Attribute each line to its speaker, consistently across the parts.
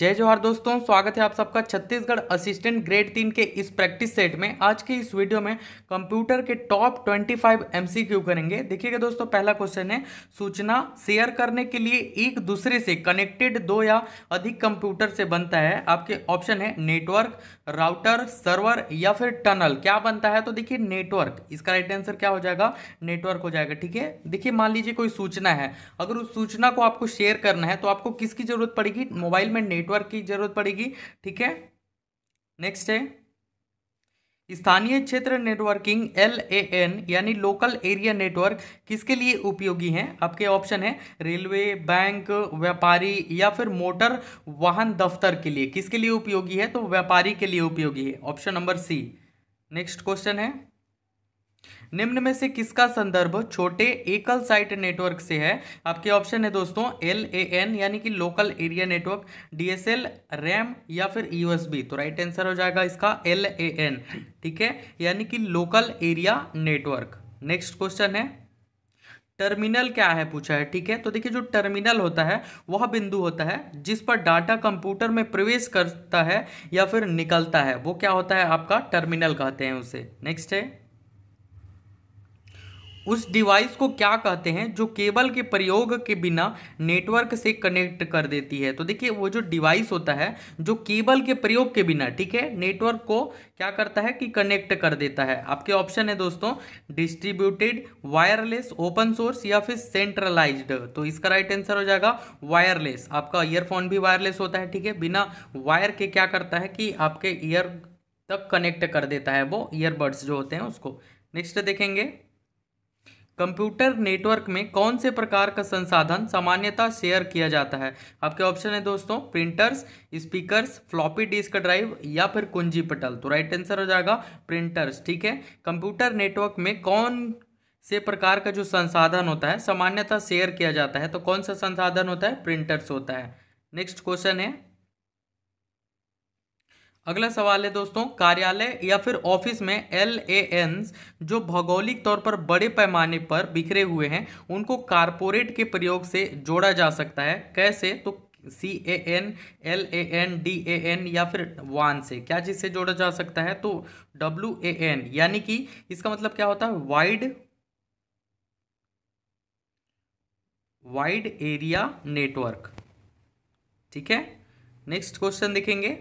Speaker 1: जय जोहार दोस्तों स्वागत है आप सबका छत्तीसगढ़ असिस्टेंट ग्रेड तीन के इस प्रैक्टिस सेट में आज के इस वीडियो में कंप्यूटर के टॉप 25 फाइव क्यू करेंगे देखिएगा दोस्तों पहला क्वेश्चन है सूचना शेयर करने के लिए एक दूसरे से कनेक्टेड दो या अधिक कंप्यूटर से बनता है आपके ऑप्शन है नेटवर्क राउटर सर्वर या फिर टनल क्या बनता है तो देखिए नेटवर्क इसका राइट आंसर क्या हो जाएगा नेटवर्क हो जाएगा ठीक है देखिए मान लीजिए कोई सूचना है अगर उस सूचना को आपको शेयर करना है तो आपको किसकी जरूरत पड़ेगी मोबाइल में नेट नेटवर्क की जरूरत पड़ेगी ठीक है नेक्स्ट है स्थानीय क्षेत्र नेटवर्किंग एल ए एन यानी लोकल एरिया नेटवर्क किसके लिए उपयोगी हैं आपके ऑप्शन है रेलवे बैंक व्यापारी या फिर मोटर वाहन दफ्तर के लिए किसके लिए उपयोगी है तो व्यापारी के लिए उपयोगी है option number C next question है निम्न में से किसका संदर्भ छोटे एकल साइट नेटवर्क से है आपके ऑप्शन है दोस्तों एल ए एन यानी कि local area network DSL RAM या फिर यूएसबी तो राइट आंसर हो जाएगा इसका एल ए एन ठीक है यानी कि local area network next question है टर्मिनल क्या है पूछा है ठीक है तो देखिए जो टर्मिनल होता है वह बिंदु होता है जिस पर डाटा कंप्यूटर में प्रवेश करता है या फिर निकलता है वो क्या होता है आपका टर्मिनल कहते हैं उसे नेक्स्ट है उस डिवाइस को क्या कहते हैं जो केबल के प्रयोग के बिना नेटवर्क से कनेक्ट कर देती है तो देखिए वो जो डिवाइस होता है जो केबल के प्रयोग के बिना ठीक है नेटवर्क को क्या करता है कि कनेक्ट कर देता है आपके ऑप्शन है दोस्तों डिस्ट्रीब्यूटेड वायरलेस ओपन सोर्स या फिर सेंट्रलाइज्ड तो इसका राइट आंसर हो जाएगा वायरलेस आपका ईयरफोन भी वायरलेस होता है ठीक है बिना वायर के क्या करता है कि आपके ईयर तक कनेक्ट कर देता है वो ईयरबड्स जो होते हैं उसको नेक्स्ट देखेंगे कंप्यूटर नेटवर्क में कौन से प्रकार का संसाधन सामान्यतः शेयर किया जाता है आपके ऑप्शन है दोस्तों printers speakers floppy disk drive या फिर कुंजी पटल तो राइट आंसर हो जाएगा प्रिंटर्स ठीक है कंप्यूटर नेटवर्क में कौन से प्रकार का जो संसाधन होता है सामान्यतः शेयर किया जाता है तो कौन सा संसाधन होता है प्रिंटर्स होता है नेक्स्ट क्वेश्चन है अगला सवाल है दोस्तों कार्यालय या फिर ऑफिस में एल ए एन जो भौगोलिक तौर पर बड़े पैमाने पर बिखरे हुए हैं उनको कारपोरेट के प्रयोग से जोड़ा जा सकता है कैसे तो C A N L A N D A N या फिर वन से क्या चीज़ से जोड़ा जा सकता है तो डब्ल्यू ए एन यानी कि इसका मतलब क्या होता है वाइड वाइड एरिया नेटवर्क ठीक है नेक्स्ट क्वेश्चन देखेंगे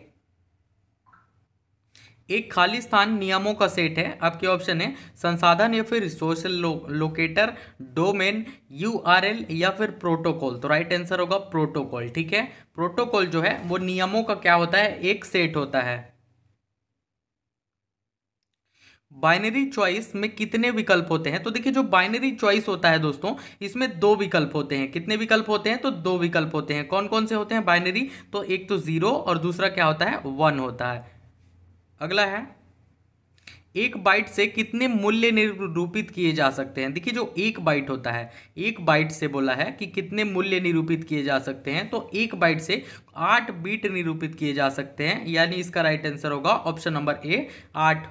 Speaker 1: एक खाली स्थान नियमों का सेट है आपके ऑप्शन है संसाधन या फिर सोशल लो, लोकेटर डोमेन यूआरएल या फिर प्रोटोकॉल तो राइट आंसर होगा प्रोटोकॉल ठीक है प्रोटोकॉल जो है वो नियमों का क्या होता है एक सेट होता है बाइनरी चॉइस में कितने विकल्प होते हैं तो देखिए जो बाइनरी चॉइस होता है दोस्तों इसमें दो विकल्प होते हैं कितने विकल्प होते हैं तो दो विकल्प होते हैं कौन कौन से होते हैं बाइनरी तो एक तो जीरो और दूसरा क्या होता है वन होता है अगला है एक बाइट से कितने मूल्य निरूपित किए जा सकते हैं देखिए जो एक बाइट होता है एक बाइट से बोला है कि कितने मूल्य निरूपित किए जा सकते हैं तो एक बाइट से आठ बीट निरूपित किए जा सकते हैं यानी इसका राइट आंसर होगा ऑप्शन नंबर ए आठ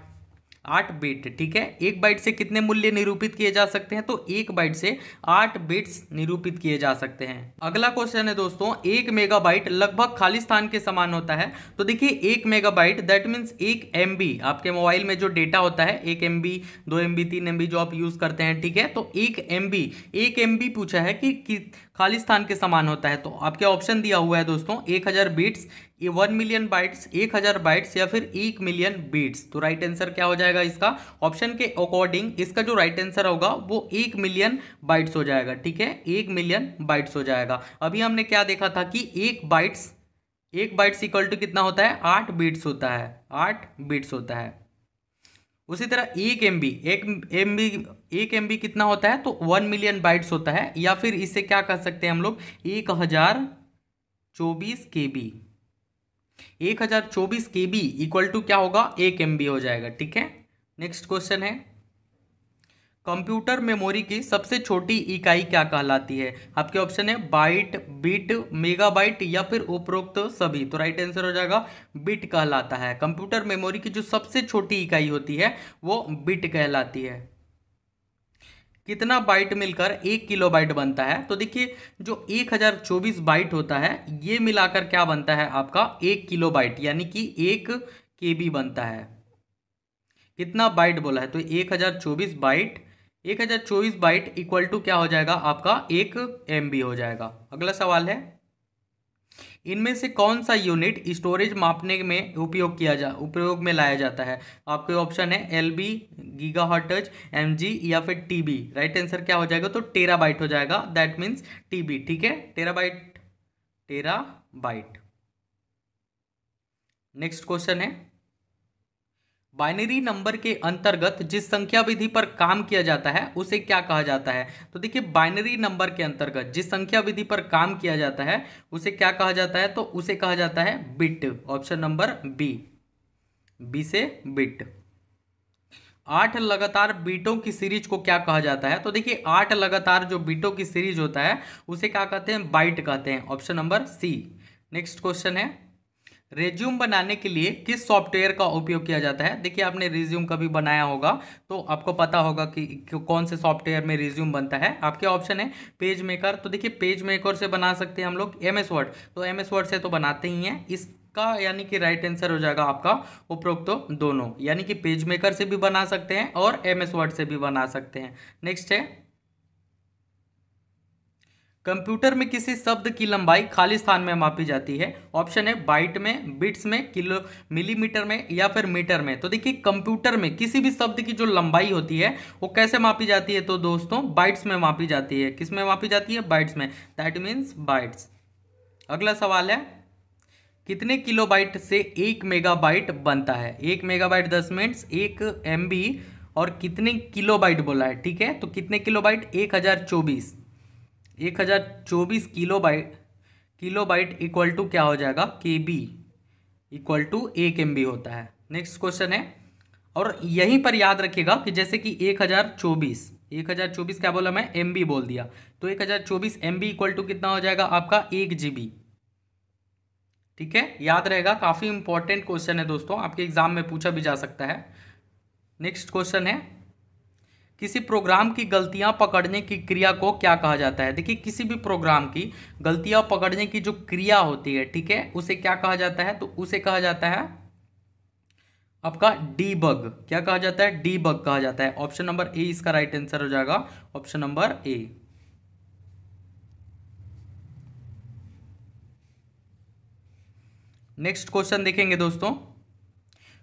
Speaker 1: आठ बिट ठीक है एक बाइट से कितने मूल्य निरूपित किए जा सकते हैं तो एक बाइट से आठ बिट्स निरूपित किए जा सकते हैं अगला क्वेश्चन है दोस्तों एक मेगाबाइट लगभग खाली स्थान के समान होता है तो देखिए एक मेगाबाइट दैट मीन्स एक एम आपके मोबाइल में जो डेटा होता है एक एम बी दो एम बी तीन एम बी जो आप यूज करते हैं ठीक है तो एक एम बी एक एम बी पूछा है कि, कि खाली स्थान के समान होता है तो आपके ऑप्शन दिया हुआ है दोस्तों एक हज़ार बीट्स ये वन मिलियन बाइट्स एक हज़ार बाइट्स या फिर एक मिलियन बीट्स तो राइट आंसर क्या हो जाएगा इसका ऑप्शन के अकॉर्डिंग इसका जो राइट आंसर होगा वो एक मिलियन बाइट्स हो जाएगा ठीक है एक मिलियन बाइट्स हो जाएगा अभी हमने क्या देखा था कि एक बाइट्स एक बाइट्स इक्वल टू कितना होता है आठ बीट्स होता है आठ बीट्स होता है उसी तरह एक एम बी एक एम बी एक एम बी कितना होता है तो वन मिलियन बाइट्स होता है या फिर इसे क्या कह सकते हैं हम लोग एक हज़ार चौबीस के बी एक हज़ार चौबीस के बी इक्वल टू क्या होगा एक एम बी हो जाएगा ठीक है नेक्स्ट क्वेश्चन है कंप्यूटर मेमोरी की सबसे छोटी इकाई क्या कहलाती है आपके ऑप्शन है बाइट बिट मेगाबाइट या फिर उपरोक्त सभी तो राइट आंसर हो जाएगा बिट कहलाता है कंप्यूटर मेमोरी की जो सबसे छोटी इकाई होती है वो बिट कहलाती है कितना बाइट मिलकर एक किलो बाइट बनता है तो देखिए जो 1024 बाइट होता है ये मिलाकर क्या बनता है आपका एक किलो बाइट यानी कि एक के बी बनता है कितना बाइट बोला है तो 1024 बाइट 1024 बाइट इक्वल टू क्या हो जाएगा आपका एक एम हो जाएगा अगला सवाल है इनमें से कौन सा यूनिट स्टोरेज मापने में उपयोग किया जा उपयोग में लाया जाता है तो आपके ऑप्शन है एल बी गीगा हॉटच एम या फिर टी बी राइट आंसर क्या हो जाएगा तो टेरा बाइट हो जाएगा दैट मीन्स टी बी ठीक है terabyte terabyte next question है बाइनरी नंबर के अंतर्गत जिस संख्या विधि पर काम किया जाता है उसे क्या कहा जाता है तो देखिए बाइनरी नंबर के अंतर्गत जिस संख्या विधि पर काम किया जाता है उसे क्या कहा जाता है तो उसे कहा जाता है bit option number B B से बिट आठ लगातार बीटों की सीरीज को क्या कहा जाता है तो देखिए आठ लगातार जो बीटों की सीरीज होता है उसे क्या कहते हैं बाइट कहते हैं option number C next question है रेज्यूम बनाने के लिए किस सॉफ्टवेयर का उपयोग किया जाता है देखिए आपने रिज्यूम कभी बनाया होगा तो आपको पता होगा कि कौन से सॉफ्टवेयर में रिज्यूम बनता है आपके ऑप्शन है पेज मेकर तो देखिए पेज मेकर से बना सकते हैं हम लोग एम एस वर्ड तो एम एस वर्ड से तो बनाते ही हैं इस का यानी कि राइट आंसर हो जाएगा आपका उपरोक्त तो दोनों यानी कि पेज मेकर से भी बना सकते हैं और एम एस वर्ड से भी बना सकते हैं नेक्स्ट है कंप्यूटर में किसी शब्द की लंबाई खाली स्थान में मापी जाती है ऑप्शन है बाइट में बिट्स में किलो मिलीमीटर में या फिर मीटर में तो देखिए कंप्यूटर में किसी भी शब्द की जो लंबाई होती है वो कैसे मापी जाती है तो दोस्तों बाइट्स में मापी जाती है किस में मापी जाती है बाइट्स में दैट मीन्स बाइट्स अगला सवाल है कितने किलोबाइट से एक मेगाबाइट बनता है एक मेगाबाइट दस मिनट्स एक एमबी और कितने किलोबाइट बोला है ठीक है तो कितने किलोबाइट एक हजार चौबीस एक हज़ार चौबीस kilobyte kilobyte equal to क्या हो जाएगा के बी इक्वल टू एक एम बी होता है नेक्स्ट क्वेश्चन है और यहीं पर याद रखिएगा कि जैसे कि एक हज़ार चौबीस एक हज़ार चौबीस क्या बोला मैं एम बी बोल दिया तो एक हज़ार चौबीस एम बी इक्वल टू कितना हो जाएगा आपका एक जी बी ठीक है याद रहेगा काफ़ी इंपॉर्टेंट क्वेश्चन है दोस्तों आपके एग्जाम में पूछा भी जा सकता है नेक्स्ट क्वेश्चन है किसी प्रोग्राम की गलतियां पकड़ने की क्रिया को क्या कहा जाता है देखिए किसी भी प्रोग्राम की गलतियां पकड़ने की जो क्रिया होती है ठीक है उसे क्या कहा जाता है तो उसे कहा जाता है आपका डीबग क्या कहा जाता है डीबग कहा जाता है ऑप्शन नंबर ए इसका राइट आंसर हो जाएगा option number A next question देखेंगे दोस्तों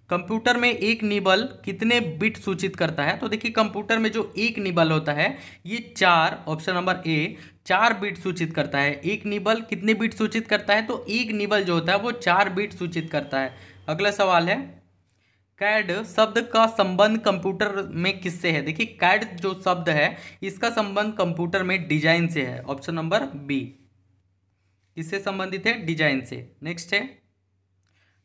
Speaker 1: कंप्यूटर में एक निबल कितने बिट सूचित करता है तो देखिए कंप्यूटर में जो एक निबल होता है ये चार ऑप्शन नंबर ए चार बिट सूचित करता है एक निबल कितने बिट सूचित करता है तो एक निबल जो होता है वो चार बिट सूचित करता है अगला सवाल है कैड शब्द का संबंध कंप्यूटर में किससे है देखिए कैड जो शब्द है इसका संबंध कंप्यूटर में डिजाइन से है ऑप्शन नंबर बी किससे संबंधित है डिजाइन से नेक्स्ट है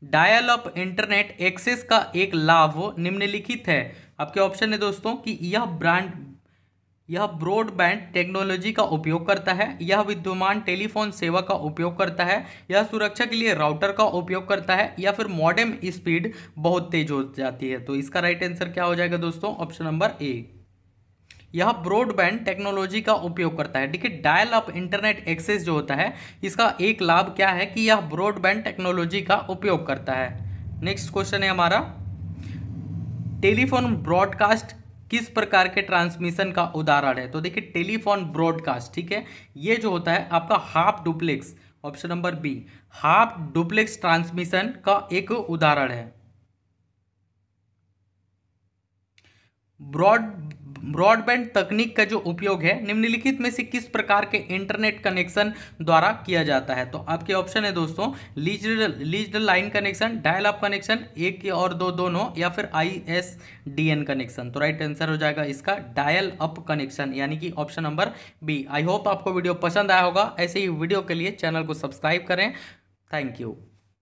Speaker 1: डायल अप इंटरनेट एक्सेस का एक लाभ निम्नलिखित है आपके ऑप्शन है दोस्तों कि यह ब्रांड यह ब्रॉडबैंड टेक्नोलॉजी का उपयोग करता है यह विद्यमान टेलीफोन सेवा का उपयोग करता है यह सुरक्षा के लिए राउटर का उपयोग करता है या फिर मॉडेम स्पीड बहुत तेज हो जाती है तो इसका राइट आंसर क्या हो जाएगा दोस्तों ऑप्शन नंबर ए यह ब्रॉडबैंड टेक्नोलॉजी का उपयोग करता है देखिए डायल अप इंटरनेट एक्सेस जो होता है इसका एक लाभ क्या है कि यह ब्रॉडबैंड टेक्नोलॉजी का उपयोग करता है नेक्स्ट क्वेश्चन है हमारा टेलीफोन ब्रॉडकास्ट किस प्रकार के ट्रांसमिशन का उदाहरण है तो देखिए टेलीफोन ब्रॉडकास्ट ठीक है ये जो होता है आपका half duplex option number B half duplex transmission का एक उदाहरण है ब्रॉड ब्रॉडबैंड तकनीक का जो उपयोग है निम्नलिखित में से किस प्रकार के इंटरनेट कनेक्शन द्वारा किया जाता है तो आपके ऑप्शन है दोस्तों lease line connection dial up connection एक और दो दोनों या फिर I S D N connection तो राइट आंसर हो जाएगा इसका डायल अप कनेक्शन यानी कि option number B I hope आपको वीडियो पसंद आया होगा ऐसे ही वीडियो के लिए चैनल को सब्सक्राइब करें थैंक यू